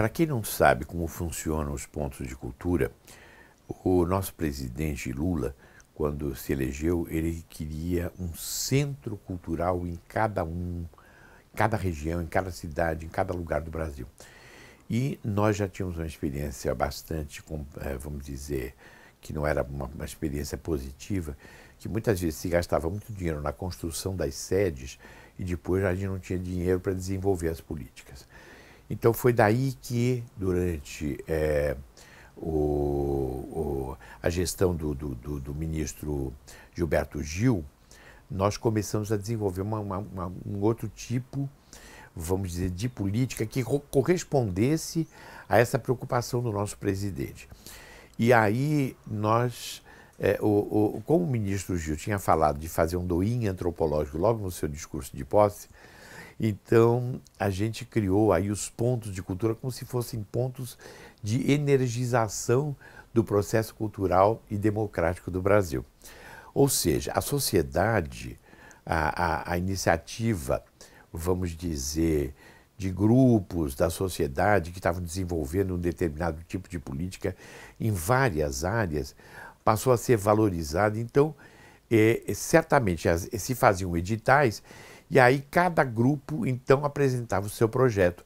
Para quem não sabe como funcionam os pontos de cultura, o nosso presidente Lula, quando se elegeu, ele queria um centro cultural em cada um, cada região, em cada cidade, em cada lugar do Brasil. E nós já tínhamos uma experiência bastante, eh, vamos dizer, que não era uma, uma experiência positiva, que muitas vezes se gastava muito dinheiro na construção das sedes e depois a gente não tinha dinheiro para desenvolver as políticas. Então foi daí que, durante é, o, o, a gestão do, do, do, do, ministro Gilberto Gil, nós começamos a desenvolver uma, uma, uma, um outro tipo, vamos dizer, de política que correspondesse a essa preocupação do nosso presidente. E aí nós, é, o, como o ministro Gil tinha falado de fazer um doim antropológico logo no seu discurso de posse, então, a gente criou aí os pontos de cultura como se fossem pontos de energização do processo cultural e democrático do Brasil. Ou seja, a sociedade, a, a, a iniciativa, vamos dizer, de grupos da sociedade que estavam desenvolvendo um determinado tipo de política em várias áreas, passou a ser valorizada. Então, é, certamente as, se faziam editais e aí cada grupo então apresentava o seu projeto.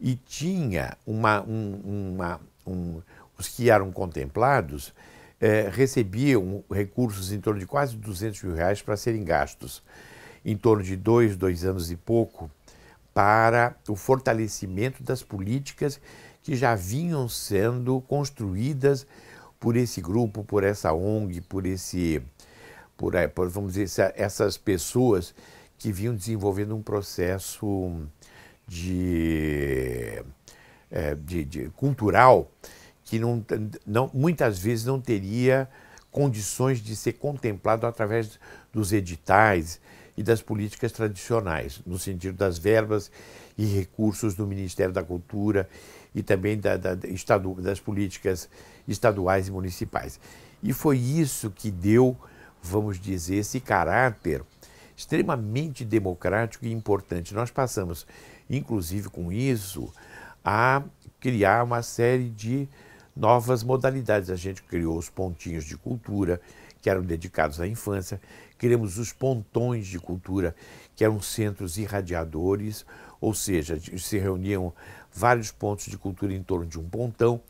E tinha uma, um, uma um, os que eram contemplados eh, recebiam recursos em torno de quase 200 mil reais para serem gastos, em torno de dois, dois anos e pouco, para o fortalecimento das políticas que já vinham sendo construídas por esse grupo, por essa ONG, por esse, por, é, por vamos dizer, essas pessoas que vinham desenvolvendo um processo de, eh, de, de cultural que não, não, muitas vezes não teria condições de ser contemplado através dos editais e das políticas tradicionais, no sentido das verbas e recursos do Ministério da Cultura e também da, da, estadu, das políticas estaduais e municipais. E foi isso que deu, vamos dizer, esse caráter extremamente democrático e importante. Nós passamos, inclusive com isso, a criar uma série de novas modalidades. A gente criou os pontinhos de cultura, que eram dedicados à infância, criamos os pontões de cultura, que eram centros irradiadores, ou seja, se reuniam vários pontos de cultura em torno de um pontão.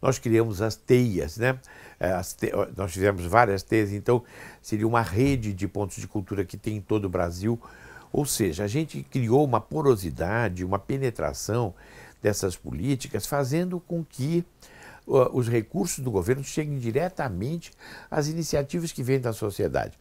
Nós criamos as teias, né? Eh, as te... Nós fizemos várias teias, então seria uma rede de pontos de cultura que tem em todo o Brasil. Ou seja, a gente criou uma porosidade, uma penetração dessas políticas, fazendo com que os recursos do governo cheguem diretamente às iniciativas que vêm da sociedade.